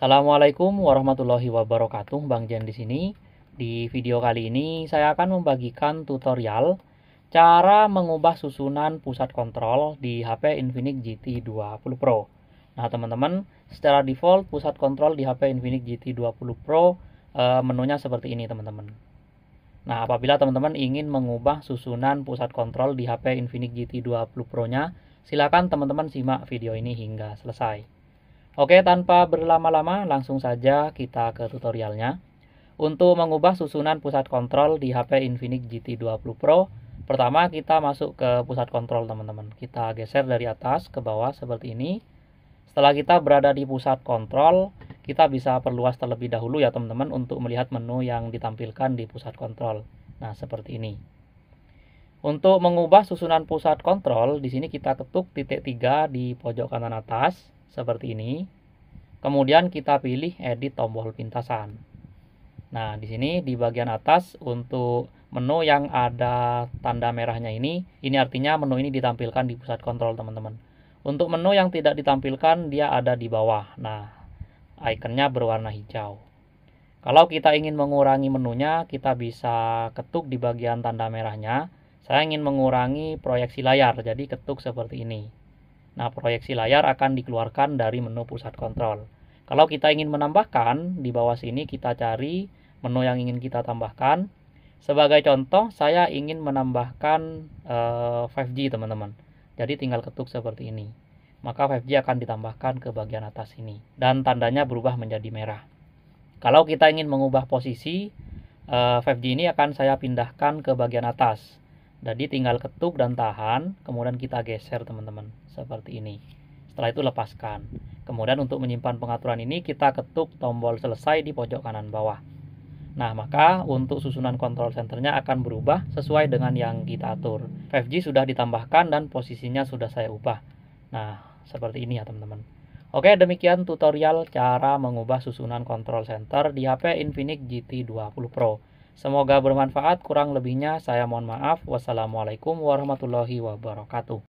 Assalamualaikum warahmatullahi wabarakatuh, Bang Jen di sini. Di video kali ini saya akan membagikan tutorial cara mengubah susunan pusat kontrol di HP Infinix GT20 Pro. Nah, teman-teman, secara default pusat kontrol di HP Infinix GT20 Pro e, menunya seperti ini, teman-teman. Nah, apabila teman-teman ingin mengubah susunan pusat kontrol di HP Infinix GT20 Pro-nya, silakan teman-teman simak video ini hingga selesai. Oke, tanpa berlama-lama langsung saja kita ke tutorialnya. Untuk mengubah susunan pusat kontrol di HP Infinix GT20 Pro, pertama kita masuk ke pusat kontrol teman-teman. Kita geser dari atas ke bawah seperti ini. Setelah kita berada di pusat kontrol, kita bisa perluas terlebih dahulu ya teman-teman untuk melihat menu yang ditampilkan di pusat kontrol. Nah, seperti ini. Untuk mengubah susunan pusat kontrol, di sini kita ketuk titik 3 di pojok kanan atas seperti ini. Kemudian kita pilih edit tombol pintasan. Nah, di sini di bagian atas untuk menu yang ada tanda merahnya ini, ini artinya menu ini ditampilkan di pusat kontrol, teman-teman. Untuk menu yang tidak ditampilkan, dia ada di bawah. Nah, ikonnya berwarna hijau. Kalau kita ingin mengurangi menunya, kita bisa ketuk di bagian tanda merahnya. Saya ingin mengurangi proyeksi layar, jadi ketuk seperti ini. Nah, proyeksi layar akan dikeluarkan dari menu pusat kontrol. Kalau kita ingin menambahkan, di bawah sini kita cari menu yang ingin kita tambahkan. Sebagai contoh, saya ingin menambahkan uh, eh, 5G, teman-teman. Jadi tinggal ketuk seperti ini. Maka 5G akan ditambahkan ke bagian atas ini dan tandanya berubah menjadi merah. Kalau kita ingin mengubah posisi, uh, eh, 5G ini akan saya pindahkan ke bagian atas. Jadi tinggal ketuk dan tahan, kemudian kita geser, teman-teman seperti ini. Setelah itu lepaskan. Kemudian untuk menyimpan pengaturan ini kita ketuk tombol selesai di pojok kanan bawah. Nah, maka untuk susunan kontrol centernya akan berubah sesuai dengan yang kita atur. 5G sudah ditambahkan dan posisinya sudah saya ubah. Nah, seperti ini ya teman-teman. Oke, demikian tutorial cara mengubah susunan kontrol center di HP Infinix GT20 Pro. Semoga bermanfaat, kurang lebihnya saya mohon maaf. Wassalamualaikum warahmatullahi wabarakatuh.